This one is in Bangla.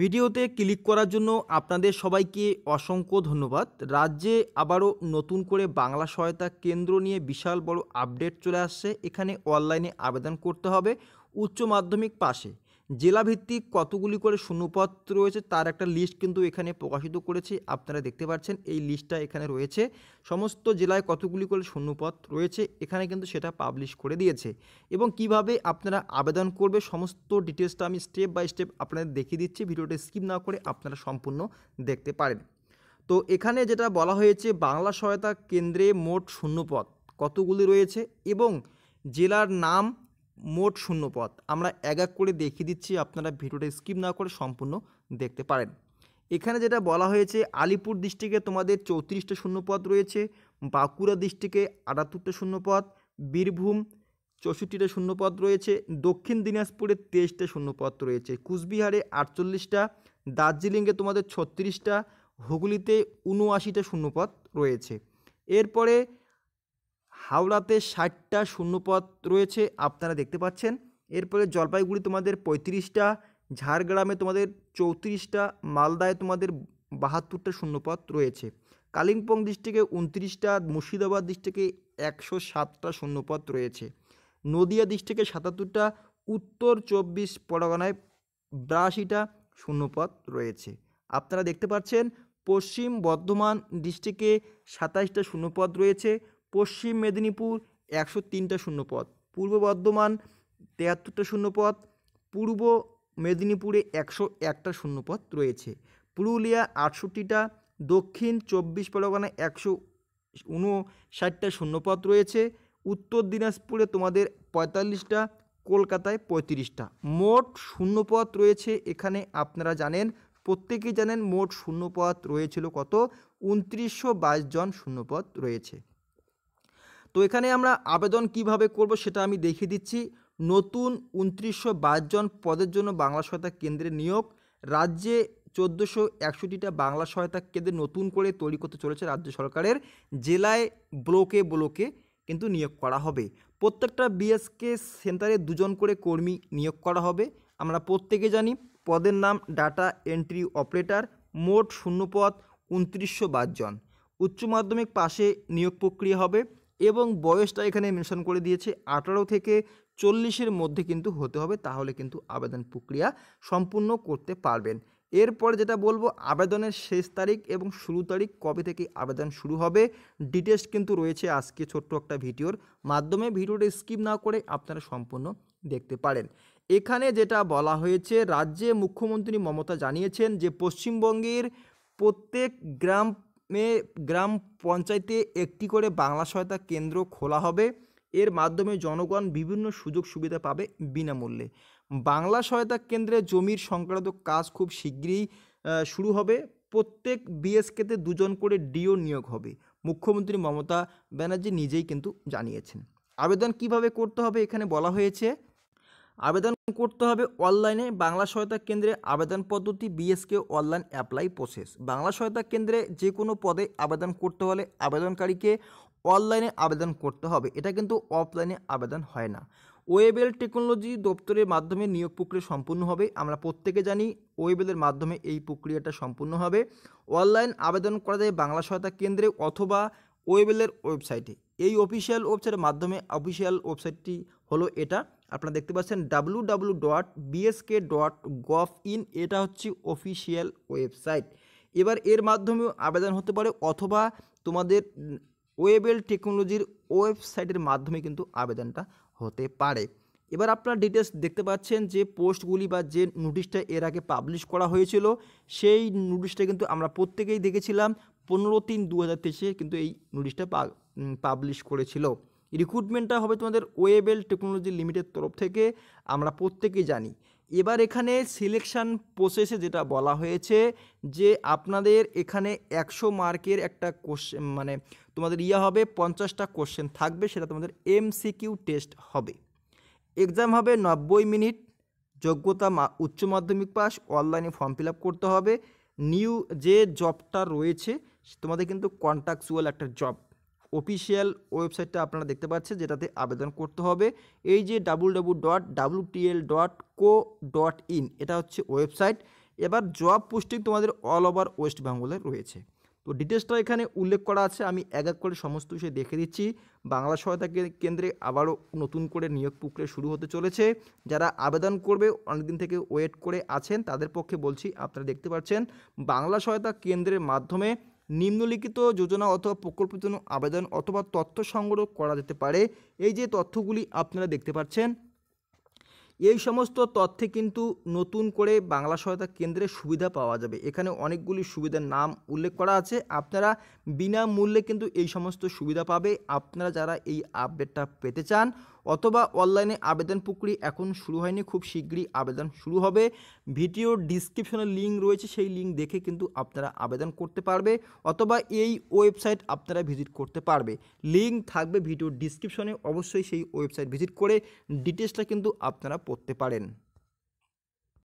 ভিডিওতে ক্লিক করার জন্য আপনাদের সবাইকে অসংখ্য ধন্যবাদ রাজ্যে আবারও নতুন করে বাংলা সহায়তা কেন্দ্র নিয়ে বিশাল বড় আপডেট চলে আসছে এখানে অনলাইনে আবেদন করতে হবে উচ্চ মাধ্যমিক পাশে জেলাভিত্তিক কতগুলি করে শূন্যপদ রয়েছে তার একটা লিস্ট কিন্তু এখানে প্রকাশিত করেছে আপনারা দেখতে পাচ্ছেন এই লিস্টটা এখানে রয়েছে সমস্ত জেলায় কতগুলি করে শূন্যপদ রয়েছে এখানে কিন্তু সেটা পাবলিশ করে দিয়েছে এবং কিভাবে আপনারা আবেদন করবে সমস্ত ডিটেলসটা আমি স্টেপ বাই স্টেপ আপনাদের দেখিয়ে দিচ্ছি ভিডিওটা স্কিপ না করে আপনারা সম্পূর্ণ দেখতে পারেন তো এখানে যেটা বলা হয়েছে বাংলা সহায়তা কেন্দ্রে মোট শূন্যপদ কতগুলি রয়েছে এবং জেলার নাম মোট শূন্য পথ আমরা এক এক করে দেখিয়ে দিচ্ছি আপনারা ভিডিওটা স্কিপ না করে সম্পূর্ণ দেখতে পারেন এখানে যেটা বলা হয়েছে আলিপুর ডিস্ট্রিক্টে তোমাদের চৌত্রিশটা শূন্যপথ রয়েছে বাঁকুড়া ডিস্ট্রিক্টে আটাত্তরটা শূন্যপথ বীরভূম চৌষট্টিটা শূন্যপথ রয়েছে দক্ষিণ দিনাজপুরে তেইশটা শূন্যপথ রয়েছে কুচবিহারে আটচল্লিশটা দার্জিলিংয়ে তোমাদের ছত্রিশটা হুগলিতে উনআশিটা শূন্যপদ রয়েছে এরপরে হাওড়াতে ষাটটা শূন্যপথ রয়েছে আপনারা দেখতে পাচ্ছেন এরপরে জলপাইগুড়ি তোমাদের পঁয়ত্রিশটা ঝাড়গ্রামে তোমাদের চৌত্রিশটা মালদায় তোমাদের বাহাত্তরটা শূন্যপথ রয়েছে কালিম্পং ডিস্ট্রিক্টে উনত্রিশটা মুর্শিদাবাদ ডিস্ট্রিক্টে একশো সাতটা শূন্যপথ রয়েছে নদিয়া ডিস্ট্রিক্টে সাতাত্তরটা উত্তর চব্বিশ পরগনায় বিরাশিটা শূন্যপথ রয়েছে আপনারা দেখতে পাচ্ছেন পশ্চিম বর্ধমান ডিস্ট্রিক্টে সাতাশটা শূন্যপথ রয়েছে পশ্চিম মেদিনীপুর একশো তিনটা শূন্যপদ পূর্ব বর্ধমান তেহাত্তরটা শূন্যপদ পূর্ব মেদিনীপুরে একশো একটা শূন্যপদ রয়েছে পুরুলিয়া আটষট্টিটা দক্ষিণ চব্বিশ পরগনায় একশো উনষাটটা শূন্যপথ রয়েছে উত্তর দিনাজপুরে তোমাদের পঁয়তাল্লিশটা কলকাতায় পঁয়ত্রিশটা মোট শূন্যপথ রয়েছে এখানে আপনারা জানেন প্রত্যেকেই জানেন মোট শূন্যপথ রয়েছিল কত উনত্রিশশো বাইশ জন শূন্যপথ রয়েছে তো এখানে আমরা আবেদন কিভাবে করব সেটা আমি দেখিয়ে দিচ্ছি নতুন উনত্রিশশো জন পদের জন্য বাংলা সহায়তা কেন্দ্রে নিয়োগ রাজ্যে চোদ্দোশো একষট্টিটা বাংলা সহায়তা কেন্দ্রে নতুন করে তৈরি করতে চলেছে রাজ্য সরকারের জেলায় ব্লকে ব্লকে কিন্তু নিয়োগ করা হবে প্রত্যেকটা বিএসকে সেন্টারে দুজন করে কর্মী নিয়োগ করা হবে আমরা প্রত্যেকে জানি পদের নাম ডাটা এন্ট্রি অপারেটর মোট শূন্যপদ উনত্রিশশো জন উচ্চ মাধ্যমিক পাশে নিয়োগ প্রক্রিয়া হবে এবং বয়সটা এখানে মেনশন করে দিয়েছে আঠারো থেকে চল্লিশের মধ্যে কিন্তু হতে হবে তাহলে কিন্তু আবেদন প্রক্রিয়া সম্পূর্ণ করতে পারবেন এরপর যেটা বলবো আবেদনের শেষ তারিখ এবং শুরু তারিখ কবে থেকে আবেদন শুরু হবে ডিটেলস কিন্তু রয়েছে আজকে ছোট্ট একটা ভিডিওর মাধ্যমে ভিডিওটা স্কিপ না করে আপনারা সম্পূর্ণ দেখতে পারেন এখানে যেটা বলা হয়েছে রাজ্যে মুখ্যমন্ত্রী মমতা জানিয়েছেন যে পশ্চিমবঙ্গের প্রত্যেক গ্রাম গ্রাম পঞ্চায়েতে একটি করে বাংলা সহায়তা কেন্দ্র খোলা হবে এর মাধ্যমে জনগণ বিভিন্ন সুযোগ সুবিধা পাবে বিনামূল্যে বাংলা সহায়তা কেন্দ্রে জমির সংক্রান্ত কাজ খুব শীঘ্রই শুরু হবে প্রত্যেক বিএসকেতে দুজন করে ডিও নিয়োগ হবে মুখ্যমন্ত্রী মমতা ব্যানার্জি নিজেই কিন্তু জানিয়েছেন আবেদন কিভাবে করতে হবে এখানে বলা হয়েছে আবেদন করতে হবে অনলাইনে বাংলা সহায়তা কেন্দ্রে আবেদন পদ্ধতি BSK online apply process Bangla সহায়তা কেন্দ্রে যে কোনো পদে আবেদন করতে হলে আবেদনকারীকে অনলাইনে আবেদন করতে হবে এটা কিন্তু অফলাইনে আবেদন হয় না ওয়েবেল টেকনোলজি দপ্তরের মাধ্যমে নিয়োগ প্রক্রিয়া সম্পূর্ণ হবে আমরা প্রত্যেকে জানি ওয়েবেলের মাধ্যমে এই প্রক্রিয়াটা সম্পূর্ণ হবে অনলাইন আবেদন করা যায় বাংলা সহায়তা কেন্দ্রে অথবা ওয়েবেলের ওয়েবসাইটে এই অফিসিয়াল ওয়েবসাইটের মাধ্যমে অফিসিয়াল ওয়েবসাইটটি হলো এটা আপনারা দেখতে পাচ্ছেন W W dot BSK dot gov in এটা হচ্ছে অফিসিয়াল ওয়েবসাইট এবার এর মাধ্যমেও আবেদন হতে পারে অথবা তোমাদের ওয়েবেল টেকনোলজির ওয়েবসাইটের মাধ্যমে কিন্তু আবেদনটা হতে পারে এবার আপনারা ডিটেলস দেখতে পাচ্ছেন যে পোস্টগুলি বা যে নোটিশটা এর আগে পাবলিশ করা হয়েছিল সেই নোটিশটা কিন্তু আমরা প্রত্যেকেই দেখেছিলাম পনেরো তিন দু হাজার তেইশে কিন্তু এই নোটিশটা পাবলিশ করেছিল রিক্রুটমেন্টটা হবে তোমাদের ওয়েবেল টেকনোলজি লিমিটেড তরফ থেকে আমরা প্রত্যেকেই জানি এবার এখানে সিলেকশান প্রসেসে যেটা বলা হয়েছে যে আপনাদের এখানে একশো মার্কের একটা কোশ্চেন মানে তোমাদের ইয়ে হবে পঞ্চাশটা কোশ্চেন থাকবে সেটা তোমাদের এমসিকিউ টেস্ট হবে এক্সাম হবে নব্বই মিনিট যোগ্যতা উচ্চ মাধ্যমিক পাস অনলাইনে ফর্ম ফিল করতে হবে নিউ যে জবটা রয়েছে তোমাদের কিন্তু কন্ট্রাকচুয়াল একটা জব অফিসিয়াল ওয়েবসাইটটা আপনারা দেখতে পাচ্ছেন যেটাতে আবেদন করতে হবে এই যে W dot dot co dot in এটা হচ্ছে ওয়েবসাইট এবার জব পোস্টিং তোমাদের অল ওভার ওয়েস্ট বেঙ্গলে রয়েছে তো ডিটেলসটা এখানে উল্লেখ করা আছে আমি এক এক করে সমস্ত বিষয় দেখে দিচ্ছি বাংলা সহায়তা কেন্দ্রে আবারও নতুন করে নিয়োগ প্রক্রিয়া শুরু হতে চলেছে যারা আবেদন করবে অনেকদিন থেকে ওয়েট করে আছেন তাদের পক্ষে বলছি আপনারা দেখতে পাচ্ছেন বাংলা সহায়তা কেন্দ্রের মাধ্যমে নিম্নলিখিত যোজনা অথবা প্রকল্পের জন্য আবেদন অথবা তথ্য সংগ্রহ করা যেতে পারে এই যে তথ্যগুলি আপনারা দেখতে পাচ্ছেন এই সমস্ত তথ্যে কিন্তু নতুন করে বাংলা সহায়তা কেন্দ্রের সুবিধা পাওয়া যাবে এখানে অনেকগুলি সুবিধার নাম উল্লেখ করা আছে আপনারা বিনামূল্যে কিন্তু এই সমস্ত সুবিধা পাবে আপনারা যারা এই আপডেটটা পেতে চান অথবা অনলাইনে আবেদন প্রক্রিয়া এখন শুরু হয়নি খুব শীঘ্রই আবেদন শুরু হবে ভিডিও ডিসক্রিপশনে লিঙ্ক রয়েছে সেই লিঙ্ক দেখে কিন্তু আপনারা আবেদন করতে পারবে অথবা এই ওয়েবসাইট আপনারা ভিজিট করতে পারবে লিঙ্ক থাকবে ভিডিও ডিসক্রিপশনে অবশ্যই সেই ওয়েবসাইট ভিজিট করে ডিটেলসটা কিন্তু আপনারা পড়তে পারেন